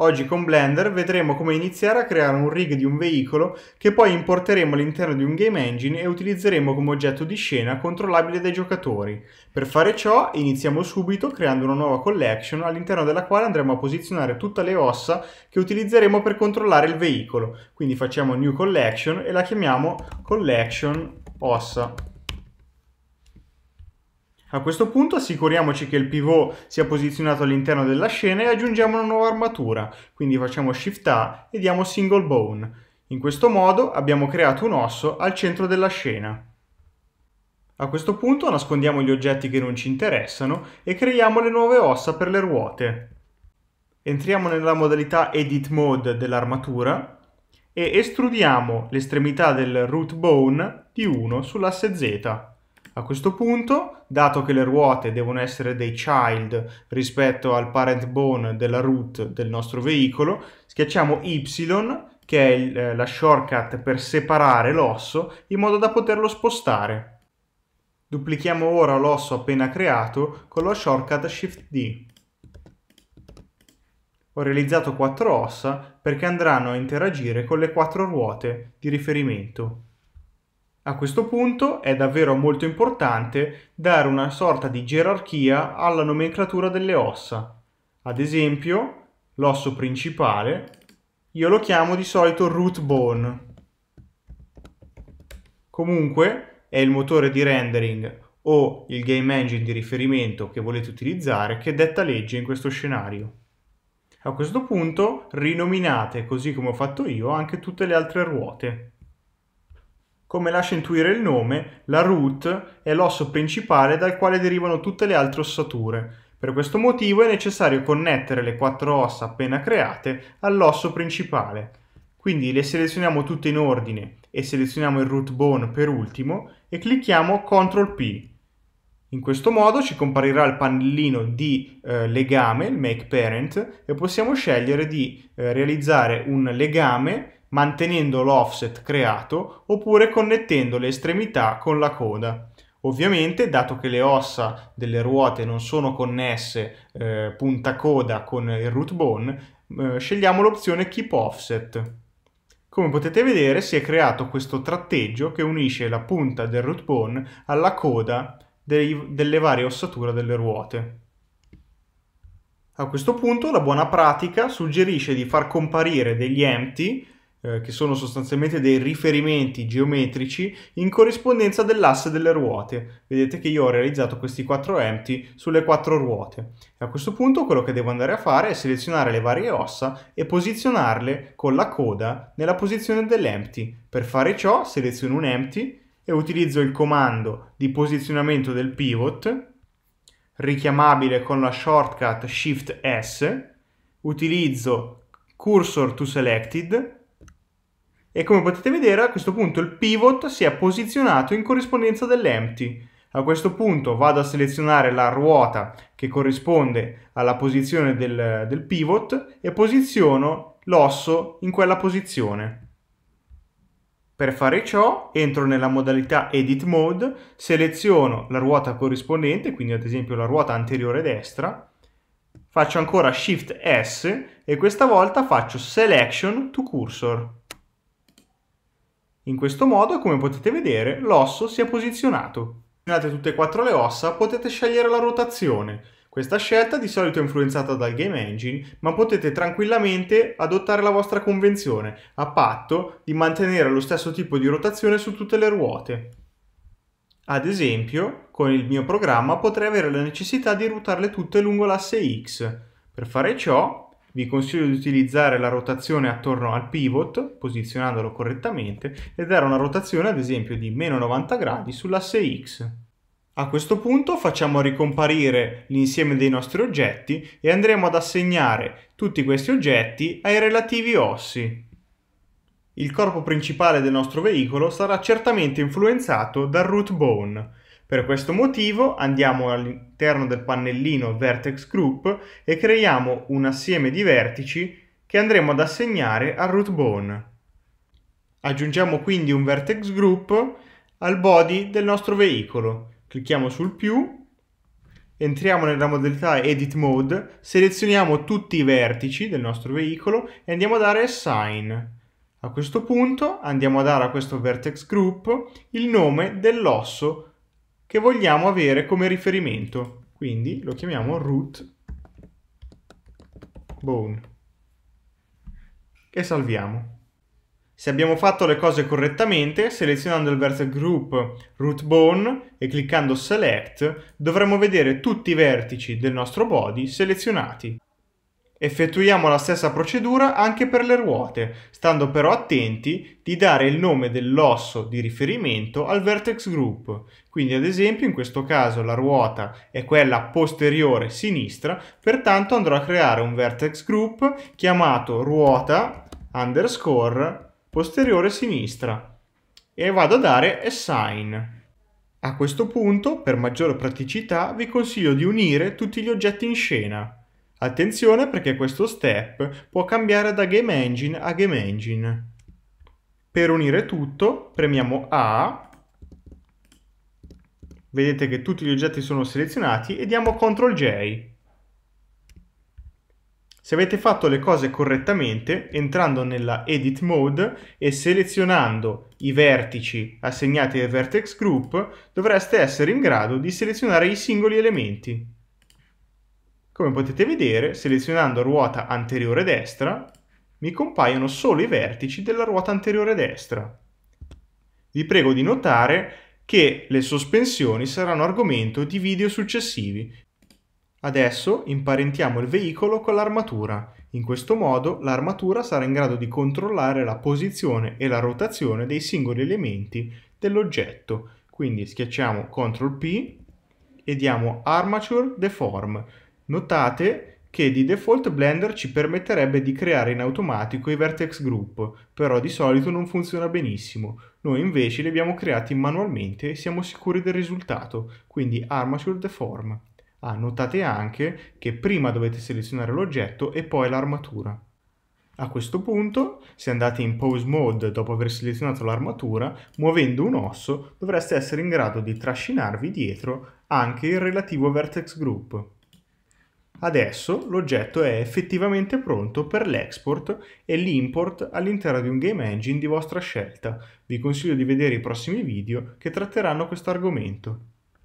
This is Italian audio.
Oggi con Blender vedremo come iniziare a creare un rig di un veicolo che poi importeremo all'interno di un game engine e utilizzeremo come oggetto di scena controllabile dai giocatori. Per fare ciò iniziamo subito creando una nuova collection all'interno della quale andremo a posizionare tutte le ossa che utilizzeremo per controllare il veicolo. Quindi facciamo new collection e la chiamiamo collection ossa. A questo punto assicuriamoci che il pivot sia posizionato all'interno della scena e aggiungiamo una nuova armatura, quindi facciamo Shift A e diamo Single Bone. In questo modo abbiamo creato un osso al centro della scena. A questo punto nascondiamo gli oggetti che non ci interessano e creiamo le nuove ossa per le ruote. Entriamo nella modalità Edit Mode dell'armatura e estrudiamo l'estremità del root bone di 1 sull'asse Z. A questo punto, dato che le ruote devono essere dei child rispetto al parent bone della root del nostro veicolo, schiacciamo Y che è il, eh, la shortcut per separare l'osso in modo da poterlo spostare. Duplichiamo ora l'osso appena creato con la shortcut Shift D. Ho realizzato quattro ossa perché andranno a interagire con le quattro ruote di riferimento. A questo punto è davvero molto importante dare una sorta di gerarchia alla nomenclatura delle ossa. Ad esempio, l'osso principale, io lo chiamo di solito root bone. Comunque è il motore di rendering o il game engine di riferimento che volete utilizzare che detta legge in questo scenario. A questo punto rinominate, così come ho fatto io, anche tutte le altre ruote. Come lascia intuire il nome, la root è l'osso principale dal quale derivano tutte le altre ossature. Per questo motivo è necessario connettere le quattro ossa appena create all'osso principale. Quindi le selezioniamo tutte in ordine e selezioniamo il root bone per ultimo e clicchiamo CTRL P. In questo modo ci comparirà il pannellino di eh, legame, il make parent, e possiamo scegliere di eh, realizzare un legame mantenendo l'offset creato oppure connettendo le estremità con la coda. Ovviamente, dato che le ossa delle ruote non sono connesse eh, punta coda con il root bone, eh, scegliamo l'opzione Keep Offset. Come potete vedere si è creato questo tratteggio che unisce la punta del root bone alla coda dei, delle varie ossature delle ruote. A questo punto la buona pratica suggerisce di far comparire degli empty eh, che sono sostanzialmente dei riferimenti geometrici in corrispondenza dell'asse delle ruote. Vedete che io ho realizzato questi quattro empty sulle quattro ruote. E a questo punto quello che devo andare a fare è selezionare le varie ossa e posizionarle con la coda nella posizione dell'empty. Per fare ciò seleziono un empty e utilizzo il comando di posizionamento del pivot richiamabile con la shortcut Shift S, utilizzo Cursor to Selected e come potete vedere a questo punto il pivot si è posizionato in corrispondenza dell'empty. A questo punto vado a selezionare la ruota che corrisponde alla posizione del, del pivot e posiziono l'osso in quella posizione. Per fare ciò entro nella modalità Edit Mode, seleziono la ruota corrispondente, quindi ad esempio la ruota anteriore destra, faccio ancora Shift S e questa volta faccio Selection to Cursor. In questo modo, come potete vedere, l'osso si è posizionato. Posizionate tutte e quattro le ossa, potete scegliere la rotazione. Questa scelta di solito è influenzata dal game engine, ma potete tranquillamente adottare la vostra convenzione, a patto di mantenere lo stesso tipo di rotazione su tutte le ruote. Ad esempio, con il mio programma potrei avere la necessità di ruotarle tutte lungo l'asse X. Per fare ciò, vi consiglio di utilizzare la rotazione attorno al pivot, posizionandolo correttamente, e dare una rotazione ad esempio di meno 90 gradi sull'asse X. A questo punto facciamo ricomparire l'insieme dei nostri oggetti e andremo ad assegnare tutti questi oggetti ai relativi ossi. Il corpo principale del nostro veicolo sarà certamente influenzato dal root bone, per questo motivo andiamo all'interno del pannellino Vertex Group e creiamo un assieme di vertici che andremo ad assegnare al root bone. Aggiungiamo quindi un vertex group al body del nostro veicolo. Clicchiamo sul più, entriamo nella modalità edit mode, selezioniamo tutti i vertici del nostro veicolo e andiamo a dare assign. A questo punto andiamo a dare a questo vertex group il nome dell'osso che vogliamo avere come riferimento. Quindi lo chiamiamo root bone e salviamo. Se abbiamo fatto le cose correttamente, selezionando il vertex group root bone e cliccando select, dovremo vedere tutti i vertici del nostro body selezionati. Effettuiamo la stessa procedura anche per le ruote, stando però attenti di dare il nome dell'osso di riferimento al vertex group. Quindi ad esempio in questo caso la ruota è quella posteriore sinistra, pertanto andrò a creare un vertex group chiamato ruota underscore posteriore sinistra e vado a dare assign. A questo punto, per maggiore praticità, vi consiglio di unire tutti gli oggetti in scena. Attenzione perché questo step può cambiare da game engine a game engine. Per unire tutto premiamo A, vedete che tutti gli oggetti sono selezionati e diamo CTRL J. Se avete fatto le cose correttamente, entrando nella Edit Mode e selezionando i vertici assegnati al Vertex Group, dovreste essere in grado di selezionare i singoli elementi. Come potete vedere, selezionando ruota anteriore destra, mi compaiono solo i vertici della ruota anteriore destra. Vi prego di notare che le sospensioni saranno argomento di video successivi. Adesso imparentiamo il veicolo con l'armatura. In questo modo l'armatura sarà in grado di controllare la posizione e la rotazione dei singoli elementi dell'oggetto. Quindi schiacciamo CTRL P e diamo Armature Deform. Notate che di default Blender ci permetterebbe di creare in automatico i vertex group, però di solito non funziona benissimo. Noi invece li abbiamo creati manualmente e siamo sicuri del risultato, quindi Armature Deform. Ah, notate anche che prima dovete selezionare l'oggetto e poi l'armatura. A questo punto, se andate in Pose Mode dopo aver selezionato l'armatura, muovendo un osso dovreste essere in grado di trascinarvi dietro anche il relativo vertex group. Adesso l'oggetto è effettivamente pronto per l'export e l'import all'interno di un game engine di vostra scelta. Vi consiglio di vedere i prossimi video che tratteranno questo argomento.